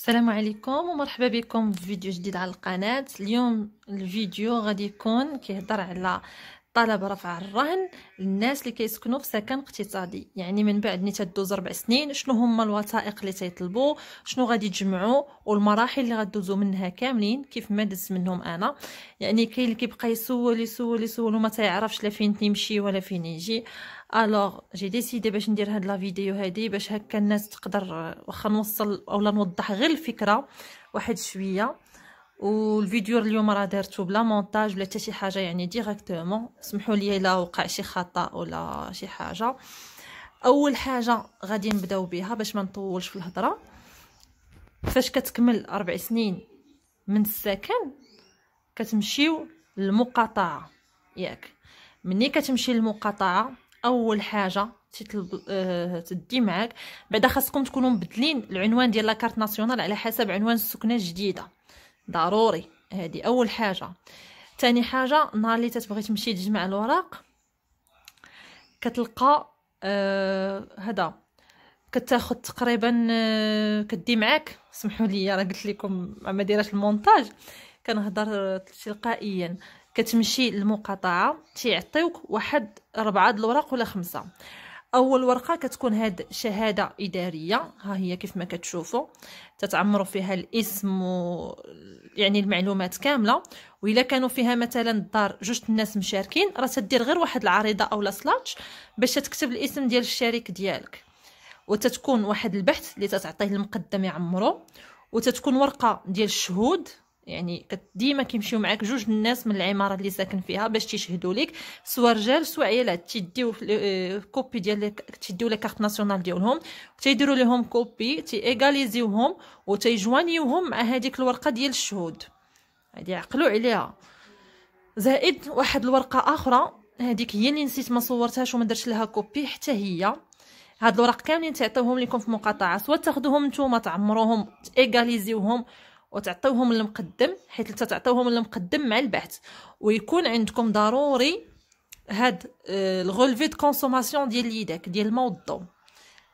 السلام عليكم ومرحبا بكم في فيديو جديد على القناة اليوم الفيديو غادي يكون كيهضر على طلب رفع الرهن للناس اللي كيسكنوا في سكن اقتصادي يعني من بعد نتا تدوز ربع سنين شنو هما الوثائق اللي تيطلبوا شنو غادي تجمعوا والمراحل اللي غدوزوا منها كاملين كيف ما دزت منهم انا يعني كاين اللي كيبقى يسول يسول يسول وما تيعرفش لا فين تمشي ولا فين يجي الوغ جي ديسيدي باش ندير هاد لا فيديو هادي باش هكا الناس تقدر واخا نوصل اولا نوضح غير الفكره واحد شويه والفيديو اليوم راه دارتو بلا مونتاج ولا حتى شي حاجه يعني ديريكتومون سمحوا لي الا وقع شي خطا ولا شي حاجه اول حاجه غادي نبداو بها باش ما نطولش في الهضره فاش كتكمل اربع سنين من السكن كتمشيو للمقاطعه ياك ملي كتمشي للمقاطعه اول حاجه تطلب أه تدي معاك بعدا خاصكم تكونوا مبدلين العنوان ديال لاكارت ناسيونال على حسب عنوان السكنه الجديده ضروري هذه اول حاجه ثاني حاجه نهار اللي تتبغي تمشي تجمع الوراق كتلقى آه كتاخذ تقريبا آه، كدي معاك سمحوا لي راه قلت لكم ما دايرهش المونتاج كنهضر تلقائيا كتمشي للمقاطعه تيعطيوك واحد ربعه د الوراق ولا خمسه اول ورقه كتكون هاد شهاده اداريه ها هي كيف ما كتشوفوا تتعمروا فيها الاسم و يعني المعلومات كامله وإلا كانوا فيها مثلا الدار جوج الناس مشاركين راه تدير غير واحد العريضه اولا سلاتش باش تكتب الاسم ديال الشريك ديالك وتتكون واحد البحث اللي تتعطيه المقدم يعمرو وتتكون ورقه ديال الشهود يعني ديما كيمشيو معاك جوج الناس من العماره اللي ساكن فيها باش تيشهدوا لك سواء رجال سواء عيالات تيديو آه، كوبي ديال تيديو لي كارت ناسيونال ديالهم تيديروا لهم كوبي تيغاليزيوهم وتيجوانيوهم مع هذيك الورقه ديال الشهود هادي عقلوا عليها زائد واحد الورقه اخرى هذيك هي اللي نسيت ما صورتهاش وما درتش لها كوبي حتى هي هاد الوراق كاملين تعطيوهم لكم في مقاطعه سواء تاخذوهم نتوما تعمروهم تيغاليزيوهم وتعطيوهم المقدم حيت تعطيوهم المقدم مع البحث ويكون عندكم ضروري هاد الغولفي دو كونسوماسيون ديال اليدك ديال الماء والضوء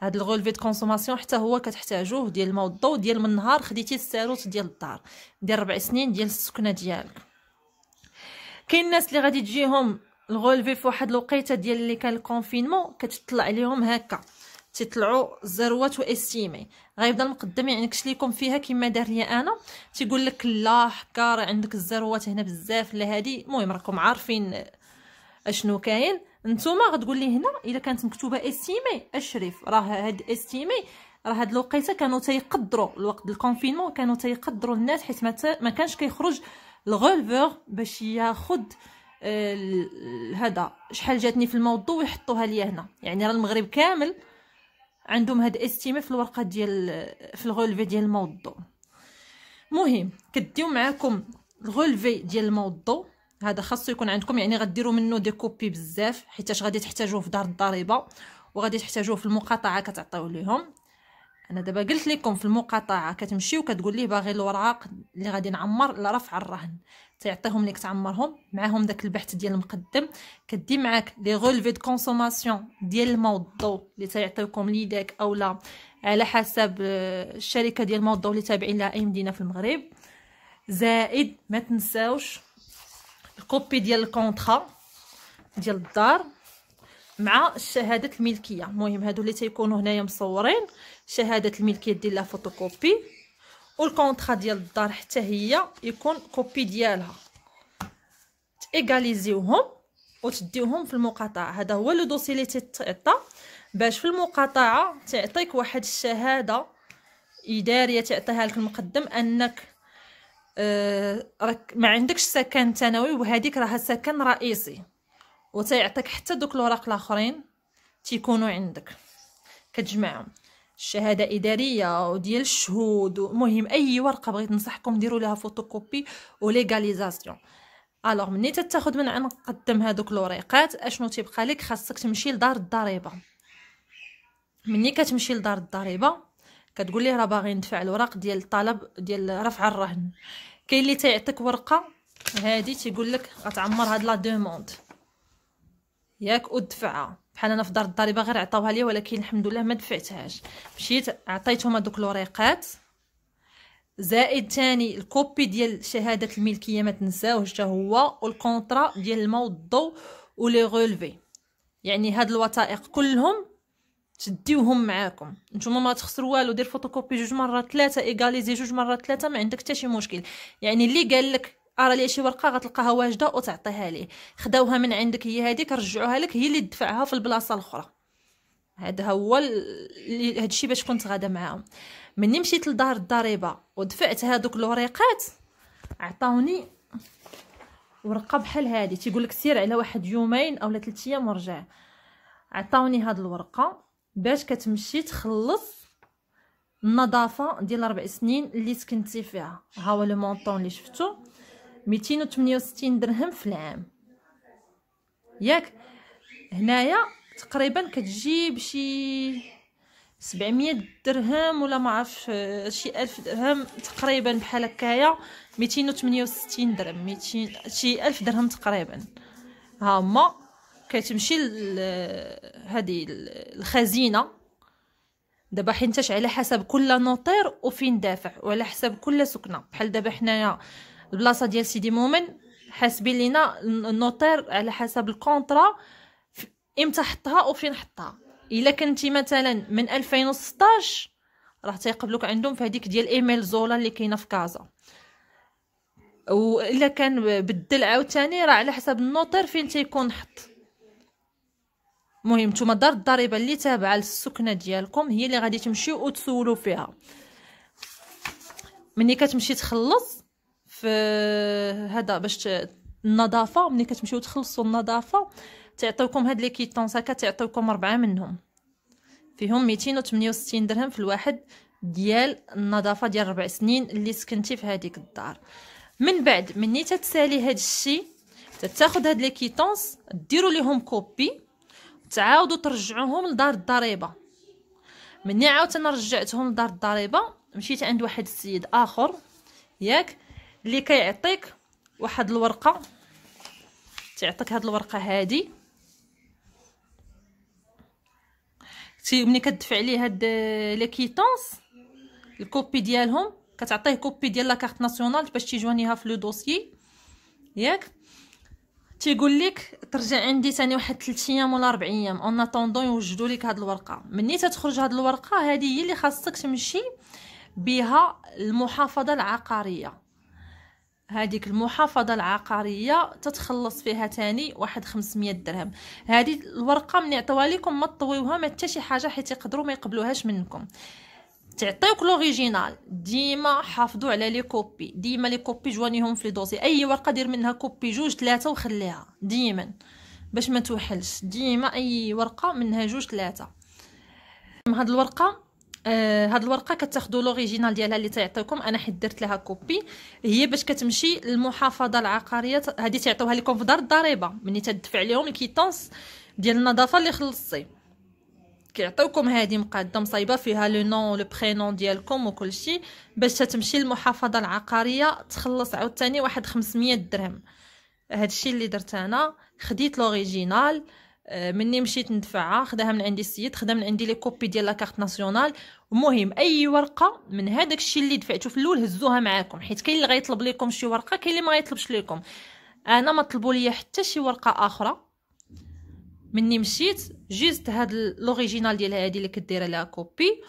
هاد الغولفي دو كونسوماسيون حتى هو كتحتاجوه ديال الماء والضوء ديال من نهار خديتي الساروت ديال الدار ديال ربع سنين ديال السكنه ديالك كاين الناس اللي غادي تجيهم الغولفي في واحد الوقيته ديال اللي كان الكونفينمون كتطلع عليهم هكا تيطلعوا ذروات واستيمي غيبدا المقدم يعنكش ليكم فيها كما دار لي انا تيقول لك لا حكا عندك الذروات هنا بزاف لا هادي المهم راكم عارفين اشنو كاين نتوما غتقول لي هنا الا كانت مكتوبه استيمي اشرف راه هاد استيمي راه هاد الوقيته كانوا تيقدروا الوقت الكونفينمون كانوا تيقدروا الناس حيت ما كانش كيخرج الغولفور باش ياخد آه، هذا شحال جاتني في الموضوع ويحطوها ليا هنا يعني راه المغرب كامل عندهم هاد استيمه في الورقه ديال في الغولفي ديال الموضوع مهم كديو معاكم الغولفي ديال الموضوع هذا خاصو يكون عندكم يعني غديروا منه دي كوبي بزاف حيتاش غادي تحتاجوه في دار الضريبه وغادي تحتاجوه في المقاطعه كتعطيو ليهم انا دابا قلت لكم في المقاطعه كتمشي وكتقول ليه باغي الوراق اللي غادي نعمر لرفع الرهن تعطيهم لك تعمرهم معاهم داك البحث ديال المقدم كدي معاك لي غولفي دو كونسوماسيون ديال الماء والضو اللي تيعطيوكم ليداك اولا على حسب آه، الشركه ديال الماء والضو اللي تابعين لها اي مدينه في المغرب زائد ما تنساوش الكوبي ديال الكونطرا ديال الدار مع شهاده الملكيه المهم هادو اللي تيكونوا هنايا مصورين شهاده الملكيه ديال لا فوتوكوبي والكونطرا ديال الدار حتى هي يكون كوبي ديالها تيغاليزيوهم وتديوهم في المقاطعه هذا هو لو دوسي اللي تيتعطى باش في المقاطعه تعطيك واحد الشهاده اداريه تعطيها لك المقدم انك آه راك ما عندكش سكن ثانوي وهذيك راها سكن رئيسي وتيعطيك حتى دوك الوراق الاخرين تيكونوا عندك كتجمعهم الشهاده اداريه وديال الشهود المهم اي ورقه بغيت نصحكم ديروا لها فوتوكوبي وليغاليزاسيون الوغ ملي تتاخذ من عن قدم هذوك الوريقات اشنو تيبقى لك خاصك تمشي لدار الضريبه ملي كتمشي لدار الضريبه كتقول ليه راه باغي ندفع الوراق ديال الطلب ديال رفع الرهن كاين اللي تيعطيك ورقه هادي تيقول لك غتعمر هاد لا دوموند ياك ودفعها بحال انا في دار الضريبه غير عطاوها لي ولكن الحمد لله ما دفعتهاش مشيت عطيتهم هذوك الوريقات زائد ثاني الكوبي ديال شهاده الملكيه ما تنساوش حتى هو والكونطرا ديال الماء والضو ولي غولفي يعني هاد الوثائق كلهم تديوهم معاكم نتوما ما تخسروا والو دير فوتوكوبي جوج مرات ثلاثه ايغاليزي جوج مرات ثلاثه ما عندك حتى شي مشكل يعني اللي قال لك ارى لي شي ورقه غتلقاها واجده وتعطيها ليه خداوها من عندك هي هذيك رجعوها لك هي اللي دفعها في البلاصه الاخرى هذا هو ال... هادشي باش كنت غادا معاهم مني مشيت لدار الضريبه ودفعت هادوك الوريقات عطاوني ورقه بحال هادي تيقول لك سير على واحد يومين اولا 3 ايام ورجع عطاوني هاد الورقه باش كتمشي تخلص النظافه ديال ربع سنين اللي سكنتي فيها ها هو لو مونطون اللي شفتو 268 درهم في العام ياك هنايا تقريبا كتجيب شي 700 درهم ولا ما عرفش شي 1000 درهم تقريبا بحال هكايا 268 درهم 200 شي 1000 درهم تقريبا ها هما كتمشي هذه الخزينه دابا حيتاش على حسب كل نوطير وفين دافع وعلى حسب كل سكنه بحال دابا حنايا البلاصه ديال سيدي مؤمن حاسبين لينا النوتير على حسب الكونطرا امتى حطها وفين حطها الا كنتي مثلا من 2016 راه تيقبلوك عندهم في هذيك ديال ايميل زولا اللي كاينه في كازا والا كان بدل عاوتاني راه على حسب النوتير فين تيكون حط المهم نتوما دار الضريبه اللي تابعه للسكنه ديالكم هي اللي غادي تمشيو وتسولوا فيها ملي كتمشي تخلص في هذا باش النظافه ملي كتمشيو تخلصوا النظافه تعطيوكم هاد لي كيطونس هكا تعطيوكم ربعه منهم فيهم 268 درهم في الواحد ديال النظافه ديال ربع سنين اللي سكنتي في هذيك الدار من بعد مني تتسالي هاد الشيء تاخذ هاد لي كيطونس ديروا ليهم كوبي تعاودوا ترجعوهم لدار الضريبه مني عاوتاني رجعتهم لدار الضريبه مشيت عند واحد السيد اخر ياك اللي كيعطيك واحد الورقه تعطيك هاد الورقه هادي تي ملي كتدفع عليه هاد لي آه، كيتونس الكوبي ديالهم كتعطيه كوبي ديال لا كارت ناسيونال باش تيجونيها في لو دوسيي ياك تيقول لك ترجع عندي ثاني واحد 3 ايام ولا 4 ايام اون اتوندون يوجدوا لك هاد الورقه مني تتخرج هاد الورقه هادي هي اللي خاصك تمشي بها المحافظه العقاريه هذيك المحافظه العقاريه تتخلص فيها تاني واحد 500 درهم هذه الورقه من عطوها لكم ما تطويوها ما حتى شي حاجه حيت يقدروا ما يقبلوهاش منكم تعطيوك لوريجينال ديما حافظوا على لي كوبي ديما لي كوبي جوانيهم في لي دوسي اي ورقه دير منها كوبي جوج ثلاثه وخليها ديما باش ما توحلش ديما اي ورقه منها جوج ثلاثه هاد الورقه آه، هاد الورقه كتاخذوا لوريجينال ديالها اللي تيعطيوكم انا حيت درت لها كوبي هي باش كتمشي للمحافظه العقاريه هادي تيعطيوها لكم في دار الضريبه ملي تدفع لهم الكيتونس ديال النظافه اللي خلصتي كيعطيوكم هادي مقاده مصايبه فيها لو نون لو برينون ديالكم وكلشي باش تمشي للمحافظه العقاريه تخلص عاوتاني واحد 500 درهم هادشي اللي درت انا خديت لوريجينال آه، مني مشيت ندفعها خداها من عندي السيد خدا من عندي لي كوبي ديال لاكارت ناسيونال المهم اي ورقه من هذاك الشيء اللي دفعتو في الاول هزوها معاكم حيت كاين اللي غيطلب ليكم شي ورقه كاين اللي ما غيطلبش ليكم انا ما طلبوا لي حتى شي ورقه اخرى مني مشيت جيست هاد لوريجينال ديال هادي اللي كدير لها كوبي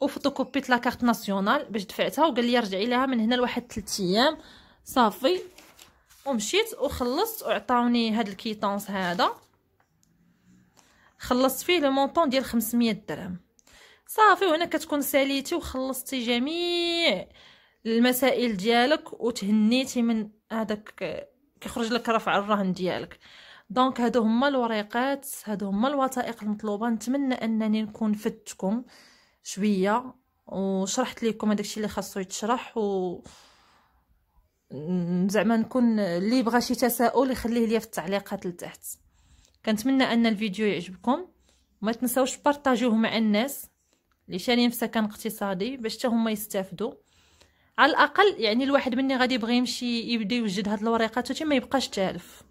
وفوتوكوبيت لاكارت ناسيونال باش دفعتها وقال لي رجعي لها من هنا لواحد 3 ايام صافي ومشيت وخلصت وعطاوني هاد الكيتونس هذا خلصت فيه لو مونطون ديال 500 درهم صافي وهنا كتكون ساليتي وخلصتي جميع المسائل ديالك وتهنيتي من هذاك كيخرج لك رفع الرهن ديالك دونك هادو هما الوريقات هادو هما الوثائق المطلوبه نتمنى انني نكون فدتكم شويه وشرحت لكم هذاكشي اللي خاصو يتشرح و زعما نكون اللي بغى شي تساؤل يخليه ليا في التعليقات لتحت كنتمنى ان الفيديو يعجبكم وما تنسوش بارطاجوه مع الناس اللي شاريين في سكن اقتصادي باش حتى هما يستافدوا على الاقل يعني الواحد مني غادي يبغي يمشي يبدا يوجد هاد الوريقات حتى ما يبقاش تالف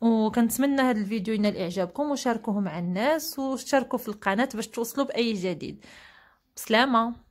وكنتمنى هاد الفيديو ينال اعجابكم وشاركوه مع الناس واشتركوا في القناه باش توصلوا باي جديد بسلامه